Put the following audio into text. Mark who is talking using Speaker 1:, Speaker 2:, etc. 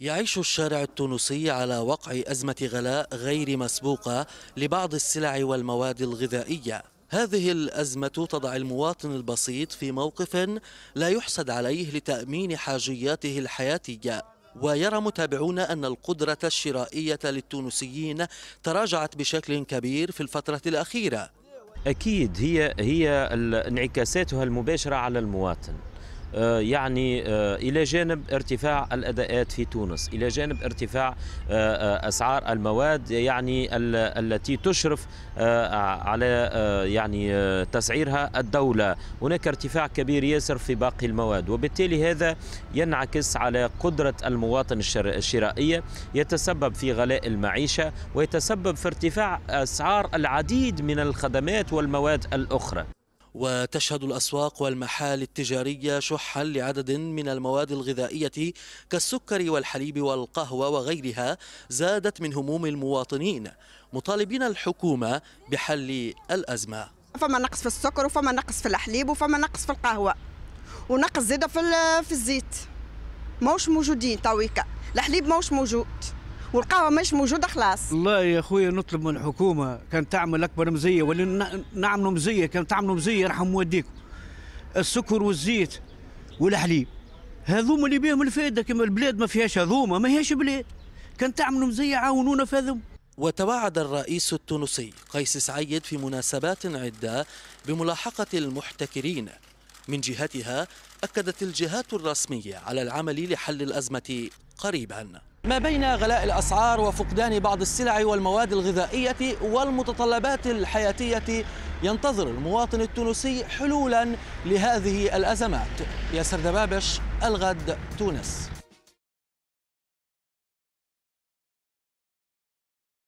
Speaker 1: يعيش الشارع التونسي على وقع أزمة غلاء غير مسبوقة لبعض السلع والمواد الغذائية هذه الأزمة تضع المواطن البسيط في موقف لا يحسد عليه لتأمين حاجياته الحياتية ويرى متابعون أن القدرة الشرائية للتونسيين تراجعت بشكل
Speaker 2: كبير في الفترة الأخيرة أكيد هي هي انعكاساتها المباشرة على المواطن آه، يعني آه، إلى جانب ارتفاع الأداءات في تونس إلى جانب ارتفاع آه، أسعار المواد يعني التي تشرف على يعني تسعيرها الدولة هناك ارتفاع كبير ياسر في باقي المواد وبالتالي هذا ينعكس على قدرة المواطن الشرائية يتسبب في غلاء المعيشة ويتسبب في ارتفاع أسعار العديد من الخدمات والمواد الأخرى وتشهد الأسواق
Speaker 1: والمحال التجارية شحا لعدد من المواد الغذائية كالسكر والحليب والقهوة وغيرها زادت من هموم المواطنين مطالبين الحكومة بحل الأزمة
Speaker 3: فما نقص في السكر وفما نقص في الحليب وفما نقص في القهوة ونقص زيادة في الزيت موش موجودين تويكا الحليب موش موجود والقهوه مش موجوده خلاص
Speaker 4: الله يا خويا نطلب من الحكومه كان تعمل اكبر مزيه ولا نعملوا مزيه كان تعملوا مزيه يرحم والديكم السكر والزيت والحليب هذوما اللي بيهم الفائده كما البلاد ما فيهاش هذوما ما هيش بلاد كان تعملوا مزيه عاونونا في هذوما وتوعد الرئيس التونسي
Speaker 1: قيس سعيد في مناسبات عدة بملاحقة المحتكرين من جهتها أكدت الجهات الرسمية على العمل لحل الأزمة قريباً ما بين غلاء الأسعار وفقدان بعض السلع والمواد الغذائية والمتطلبات الحياتية ينتظر المواطن التونسي حلولا
Speaker 2: لهذه الأزمات ياسر دبابش الغد تونس